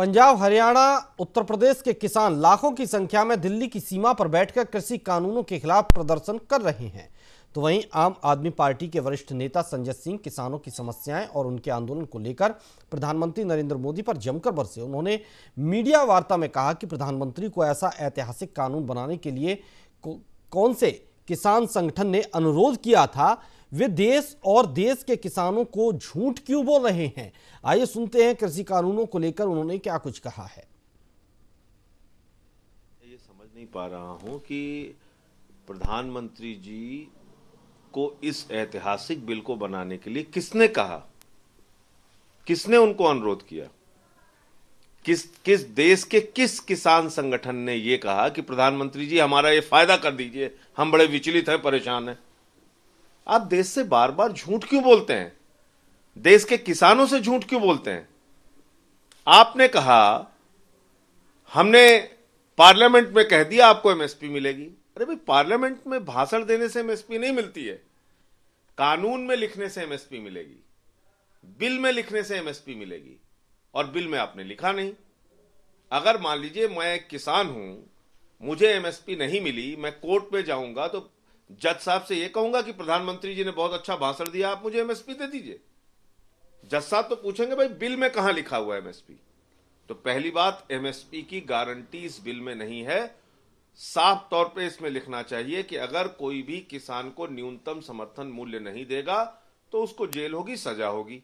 पंजाब हरियाणा उत्तर प्रदेश के किसान लाखों की संख्या में दिल्ली की सीमा पर बैठकर कृषि कानूनों के खिलाफ प्रदर्शन कर रहे हैं तो वहीं आम आदमी पार्टी के वरिष्ठ नेता संजय सिंह किसानों की समस्याएं और उनके आंदोलन को लेकर प्रधानमंत्री नरेंद्र मोदी पर जमकर बरसे उन्होंने मीडिया वार्ता में कहा कि प्रधानमंत्री को ऐसा ऐतिहासिक कानून बनाने के लिए कौन से किसान संगठन ने अनुरोध किया था वे देश और देश के किसानों को झूठ क्यों बोल रहे हैं आइए सुनते हैं कृषि कानूनों को लेकर उन्होंने क्या कुछ कहा है ये समझ नहीं पा रहा हूं कि प्रधानमंत्री जी को इस ऐतिहासिक बिल को बनाने के लिए किसने कहा किसने उनको अनुरोध किया किस किस देश के किस किसान संगठन ने यह कहा कि प्रधानमंत्री जी हमारा ये फायदा कर दीजिए हम बड़े विचलित हैं परेशान हैं आप देश से बार बार झूठ क्यों बोलते हैं देश के किसानों से झूठ क्यों बोलते हैं आपने कहा हमने पार्लियामेंट में कह दिया आपको एमएसपी मिलेगी अरे भाई पार्लियामेंट में भाषण देने से एमएसपी नहीं मिलती है कानून में लिखने से एमएसपी मिलेगी बिल में लिखने से एमएसपी मिलेगी और बिल में आपने लिखा नहीं अगर मान लीजिए मैं किसान हूं मुझे एमएसपी नहीं मिली मैं कोर्ट में जाऊंगा तो जज साहब से ये कहूंगा कि प्रधानमंत्री जी ने बहुत अच्छा भाषण दिया आप मुझे एमएसपी दे दीजिए जज साहब तो पूछेंगे भाई बिल में कहा लिखा हुआ है एमएसपी तो पहली बात एमएसपी की गारंटी इस बिल में नहीं है साफ तौर पे इसमें लिखना चाहिए कि अगर कोई भी किसान को न्यूनतम समर्थन मूल्य नहीं देगा तो उसको जेल होगी सजा होगी